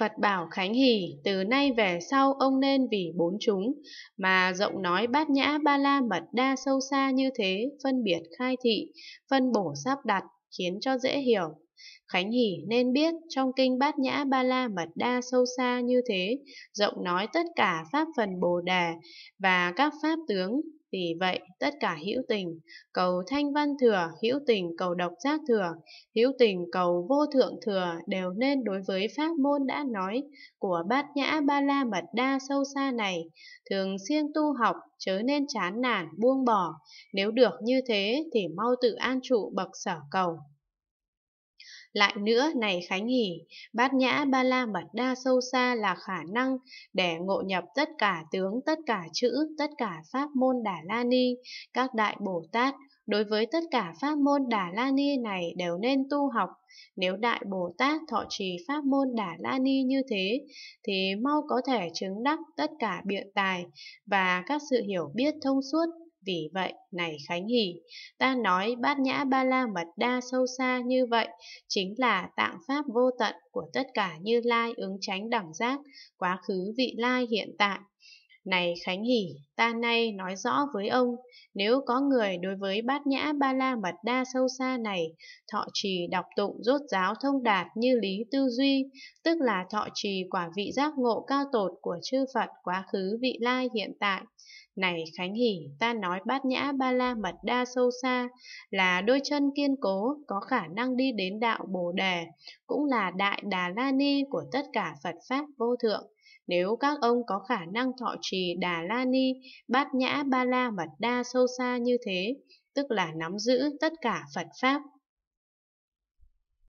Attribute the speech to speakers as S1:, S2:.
S1: Phật bảo Khánh Hỷ, từ nay về sau ông nên vì bốn chúng, mà rộng nói bát nhã ba la mật đa sâu xa như thế, phân biệt khai thị, phân bổ sắp đặt, khiến cho dễ hiểu. Khánh Hỷ nên biết trong kinh bát nhã ba la mật đa sâu xa như thế, rộng nói tất cả pháp phần bồ đề và các pháp tướng vì vậy, tất cả hữu tình, cầu thanh văn thừa, hữu tình cầu độc giác thừa, hữu tình cầu vô thượng thừa đều nên đối với pháp môn đã nói của bát nhã ba la mật đa sâu xa này, thường siêng tu học, chớ nên chán nản, buông bỏ. Nếu được như thế thì mau tự an trụ bậc sở cầu. Lại nữa này Khánh hỷ bát nhã ba la mật đa sâu xa là khả năng để ngộ nhập tất cả tướng, tất cả chữ, tất cả pháp môn Đà La Ni, các đại Bồ Tát. Đối với tất cả pháp môn Đà La Ni này đều nên tu học. Nếu Đại Bồ Tát thọ trì pháp môn Đà La Ni như thế, thì mau có thể chứng đắc tất cả biện tài và các sự hiểu biết thông suốt vì vậy, này Khánh Hỷ, ta nói bát nhã ba la mật đa sâu xa như vậy, chính là tạng pháp vô tận của tất cả như lai ứng tránh đẳng giác, quá khứ vị lai hiện tại. Này Khánh Hỷ, ta nay nói rõ với ông, nếu có người đối với bát nhã ba la mật đa sâu xa này, thọ trì đọc tụng rốt giáo thông đạt như lý tư duy, tức là thọ trì quả vị giác ngộ cao tột của chư Phật quá khứ vị lai hiện tại, này Khánh Hỷ, ta nói bát nhã ba la mật đa sâu xa là đôi chân kiên cố có khả năng đi đến đạo Bồ Đề, cũng là đại Đà La Ni của tất cả Phật Pháp vô thượng. Nếu các ông có khả năng thọ trì Đà La Ni, bát nhã ba la mật đa sâu xa như thế, tức là nắm giữ tất cả Phật Pháp